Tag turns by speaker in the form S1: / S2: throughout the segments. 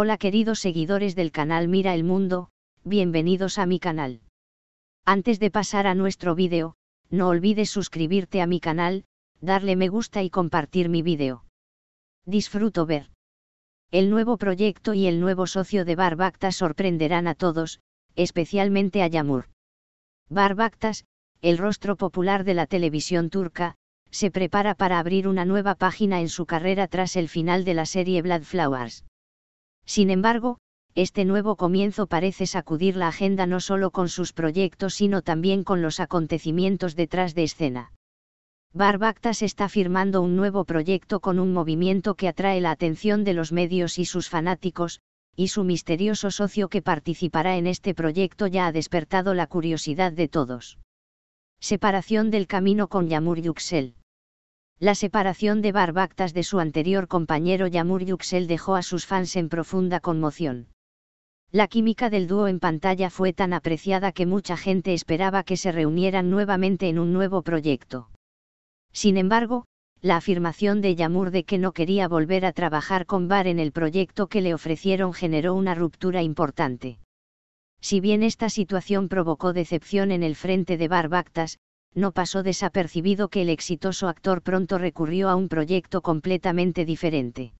S1: Hola queridos seguidores del canal Mira el Mundo, bienvenidos a mi canal. Antes de pasar a nuestro vídeo, no olvides suscribirte a mi canal, darle me gusta y compartir mi vídeo. Disfruto ver. El nuevo proyecto y el nuevo socio de Barbactas sorprenderán a todos, especialmente a Yamur. Barbactas, el rostro popular de la televisión turca, se prepara para abrir una nueva página en su carrera tras el final de la serie Blood Flowers. Sin embargo, este nuevo comienzo parece sacudir la agenda no solo con sus proyectos sino también con los acontecimientos detrás de escena. Barbactas está firmando un nuevo proyecto con un movimiento que atrae la atención de los medios y sus fanáticos, y su misterioso socio que participará en este proyecto ya ha despertado la curiosidad de todos. Separación del camino con Yamur Yuxel. La separación de Barbactas de su anterior compañero Yamur Yuxel dejó a sus fans en profunda conmoción. La química del dúo en pantalla fue tan apreciada que mucha gente esperaba que se reunieran nuevamente en un nuevo proyecto. Sin embargo, la afirmación de Yamur de que no quería volver a trabajar con Bar en el proyecto que le ofrecieron generó una ruptura importante. Si bien esta situación provocó decepción en el frente de barbactas, no pasó desapercibido que el exitoso actor pronto recurrió a un proyecto completamente diferente.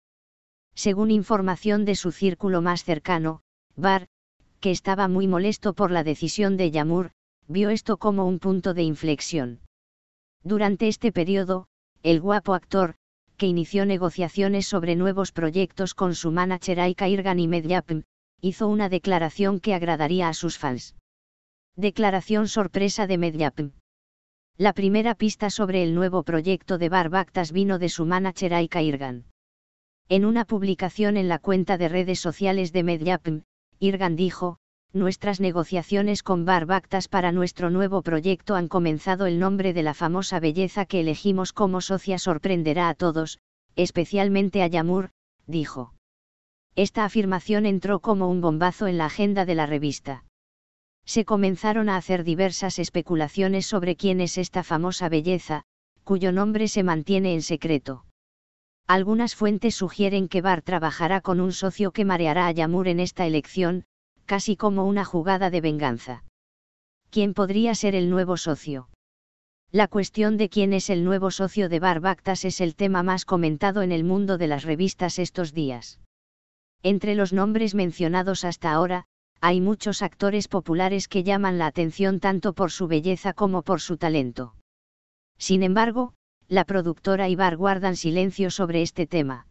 S1: Según información de su círculo más cercano, Bar, que estaba muy molesto por la decisión de Yamur, vio esto como un punto de inflexión. Durante este periodo, el guapo actor, que inició negociaciones sobre nuevos proyectos con su manager Aika Irgan y Medyapm, hizo una declaración que agradaría a sus fans. Declaración sorpresa de Medyapm. La primera pista sobre el nuevo proyecto de Barbactas vino de su manager Aika Irgan. En una publicación en la cuenta de redes sociales de Mediapm, Irgan dijo, Nuestras negociaciones con Barbactas para nuestro nuevo proyecto han comenzado el nombre de la famosa belleza que elegimos como socia sorprenderá a todos, especialmente a Yamur, dijo. Esta afirmación entró como un bombazo en la agenda de la revista se comenzaron a hacer diversas especulaciones sobre quién es esta famosa belleza, cuyo nombre se mantiene en secreto. Algunas fuentes sugieren que Bar trabajará con un socio que mareará a Yamur en esta elección, casi como una jugada de venganza. ¿Quién podría ser el nuevo socio? La cuestión de quién es el nuevo socio de Bar Bactas es el tema más comentado en el mundo de las revistas estos días. Entre los nombres mencionados hasta ahora, hay muchos actores populares que llaman la atención tanto por su belleza como por su talento. Sin embargo, la productora y Bar guardan silencio sobre este tema.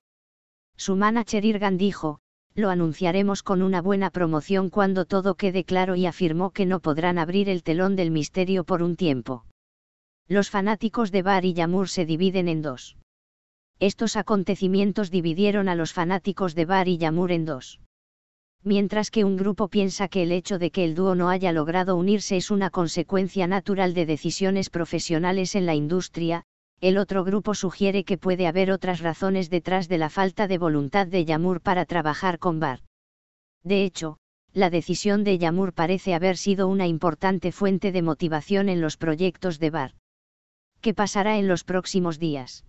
S1: Su manager Irgan dijo, lo anunciaremos con una buena promoción cuando todo quede claro y afirmó que no podrán abrir el telón del misterio por un tiempo. Los fanáticos de Bar y Yamur se dividen en dos. Estos acontecimientos dividieron a los fanáticos de Bar y Yamur en dos mientras que un grupo piensa que el hecho de que el dúo no haya logrado unirse es una consecuencia natural de decisiones profesionales en la industria, el otro grupo sugiere que puede haber otras razones detrás de la falta de voluntad de Yamur para trabajar con Bar. De hecho, la decisión de Yamur parece haber sido una importante fuente de motivación en los proyectos de Bar. ¿Qué pasará en los próximos días?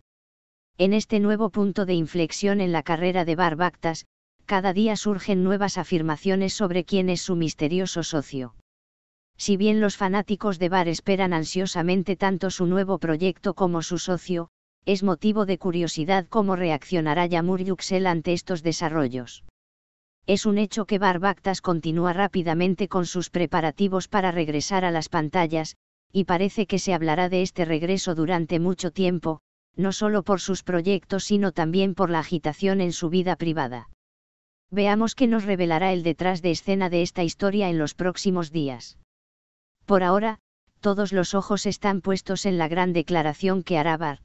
S1: En este nuevo punto de inflexión en la carrera de VAR-Bactas, cada día surgen nuevas afirmaciones sobre quién es su misterioso socio. Si bien los fanáticos de Bar esperan ansiosamente tanto su nuevo proyecto como su socio, es motivo de curiosidad cómo reaccionará Yamur Yuxel ante estos desarrollos. Es un hecho que Barbactas continúa rápidamente con sus preparativos para regresar a las pantallas, y parece que se hablará de este regreso durante mucho tiempo, no solo por sus proyectos sino también por la agitación en su vida privada. Veamos qué nos revelará el detrás de escena de esta historia en los próximos días. Por ahora, todos los ojos están puestos en la gran declaración que hará Bar.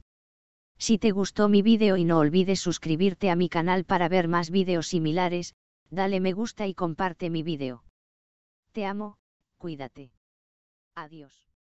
S1: Si te gustó mi vídeo y no olvides suscribirte a mi canal para ver más vídeos similares, dale me gusta y comparte mi vídeo. Te amo, cuídate. Adiós.